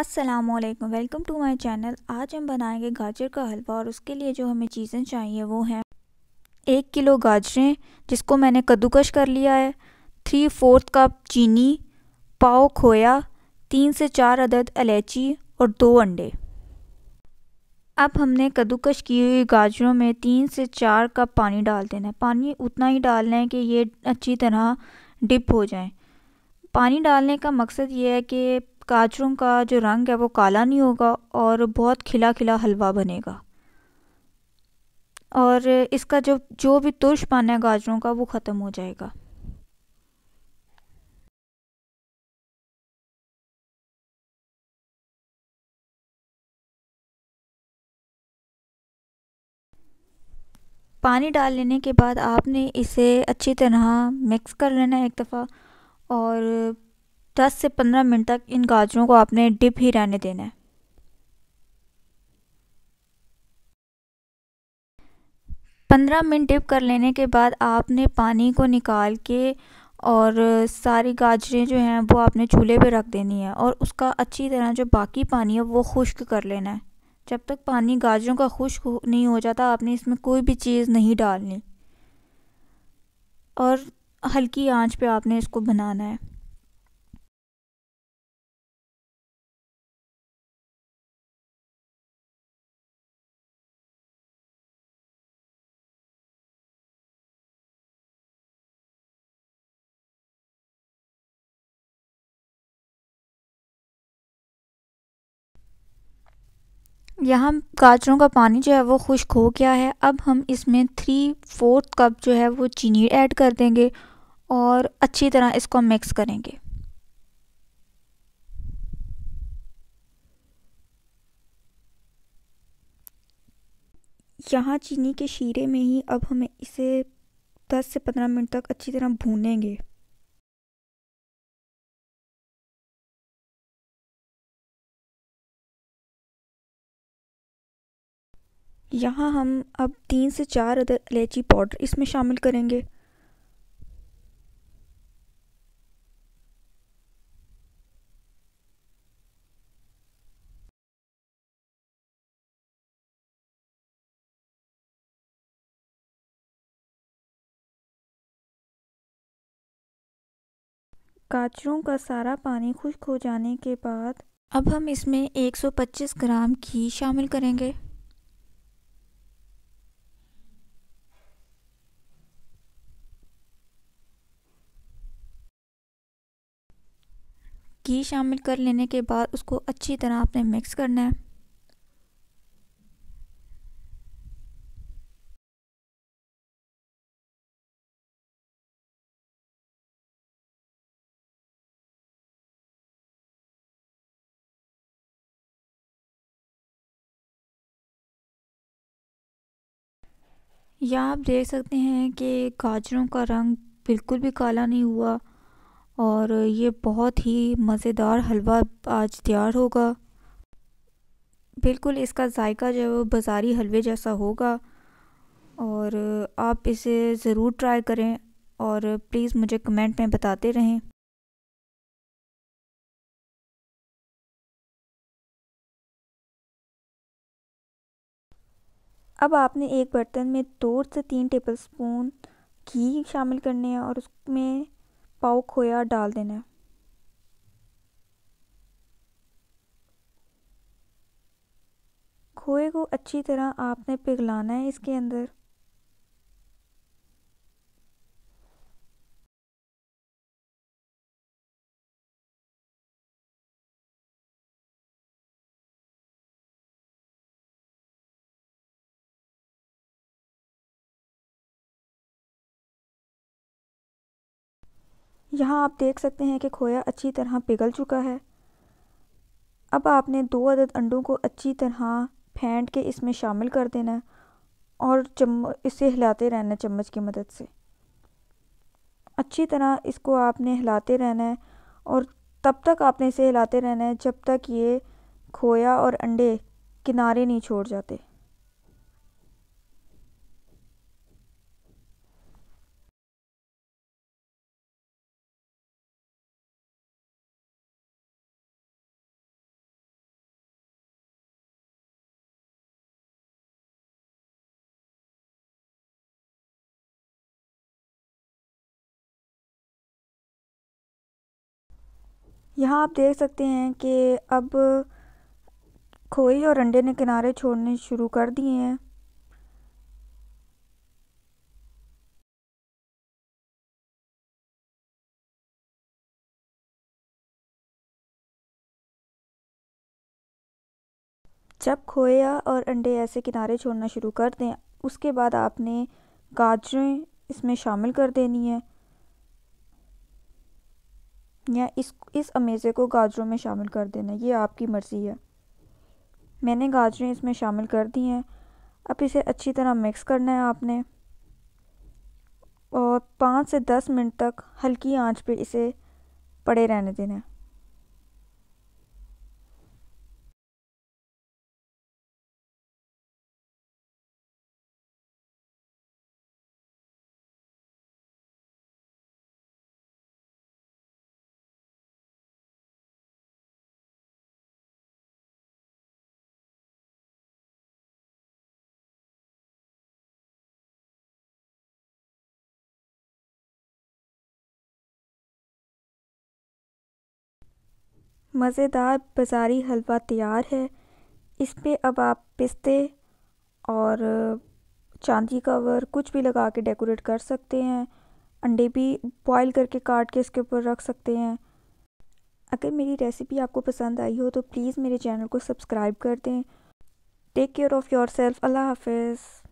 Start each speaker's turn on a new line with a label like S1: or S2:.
S1: अस्सलाम वालेकुम welcome to my channel आज हम बनाएंगे गाजर का हलवा और उसके लिए जो हमें चीज़ें चाहिए वो हैं एक किलो गाजरें जिसको मैंने कद्दूकश कर लिया है थ्री फोर्थ कप चीनी पाव खोया तीन से चार अदद इलायची और दो अंडे अब हमने कद्दूकश की हुई गाजरों में तीन से चार कप पानी डाल देना है पानी उतना ही डालना है कि ये अच्छी तरह डिप हो जाए पानी डालने का मकसद ये है कि गाजरों का जो रंग है वो काला नहीं होगा और बहुत खिला खिला हलवा बनेगा और इसका जो जो भी तुर्श पाना है गाजरों का वो ख़त्म हो जाएगा
S2: पानी डाल लेने के बाद आपने इसे अच्छी तरह
S1: मिक्स कर लेना है एक दफ़ा और दस से पंद्रह मिनट तक इन गाजरों को आपने डिप ही रहने देना है पंद्रह मिनट डिप कर लेने के बाद आपने पानी को निकाल के और सारी गाजरें जो हैं वो आपने चूल्हे पे रख देनी है और उसका अच्छी तरह जो बाकी पानी है वो खुश्क कर लेना है जब तक पानी गाजरों का खुश्क नहीं हो जाता आपने इसमें कोई भी चीज़ नहीं डालनी और
S2: हल्की आंच पे आपने इसको बनाना है यहाँ गाजरों का पानी जो है वो खुश्क
S1: हो गया है अब हम इसमें थ्री फोर्थ कप जो है वो चीनी ऐड कर देंगे और अच्छी तरह इसको मिक्स करेंगे
S3: यहाँ चीनी के शीरे में ही अब हम इसे 10 से 15 मिनट तक अच्छी तरह
S2: भूनेंगे यहाँ
S3: हम अब तीन से चार अदर इलायची पाउडर इसमें शामिल करेंगे
S2: काचरों का सारा पानी खुश्क हो जाने के बाद
S1: अब हम इसमें 125 ग्राम घी शामिल करेंगे घी शामिल कर लेने के बाद
S2: उसको अच्छी तरह आपने मिक्स करना है या आप देख सकते हैं कि गाजरों का रंग बिल्कुल
S1: भी काला नहीं हुआ और ये बहुत ही मज़ेदार हलवा आज तैयार होगा बिल्कुल इसका जायका जो है वो बाज़ारी हलवे जैसा
S3: होगा और आप इसे ज़रूर ट्राई करें और प्लीज़
S2: मुझे कमेंट में बताते रहें
S3: अब आपने एक बर्तन में दो से तीन टेबलस्पून घी शामिल करने हैं और
S1: उसमें पाव खोया डाल देना है खोए को अच्छी तरह आपने
S2: पिघलाना है इसके अंदर यहाँ आप देख सकते हैं कि खोया अच्छी तरह पिघल चुका है
S1: अब आपने दो अदद अंडों को अच्छी तरह फेंट के इसमें शामिल कर देना है और चम इसे हिलाते रहना है चम्मच की मदद से अच्छी तरह इसको आपने हिलाते रहना है और तब तक आपने इसे हिलाते रहना है जब तक ये खोया और अंडे किनारे नहीं छोड़ जाते
S2: यहाँ आप देख सकते हैं कि
S3: अब खोई और अंडे ने किनारे छोड़ने शुरू कर दिए हैं
S2: जब खोया और अंडे ऐसे किनारे छोड़ना शुरू
S1: कर दें उसके बाद आपने गाजरें इसमें शामिल कर देनी है या इस इस अमेज़े को गाजरों में शामिल कर देना ये आपकी मर्ज़ी है मैंने गाजरें इसमें शामिल कर दी हैं अब इसे अच्छी तरह मिक्स करना है आपने और पाँच से दस मिनट
S3: तक हल्की आंच पे इसे पड़े रहने देना है मज़ेदार बाज़ारी हलवा तैयार है इस पे अब आप पिस्ते और
S1: चांदी कवर कुछ भी लगा के डेकोरेट कर सकते हैं अंडे भी बॉईल करके काट के इसके ऊपर रख सकते हैं अगर मेरी रेसिपी आपको पसंद आई हो
S3: तो प्लीज़ मेरे चैनल को सब्सक्राइब कर दें take care of yourself अल्लाह हाफिज़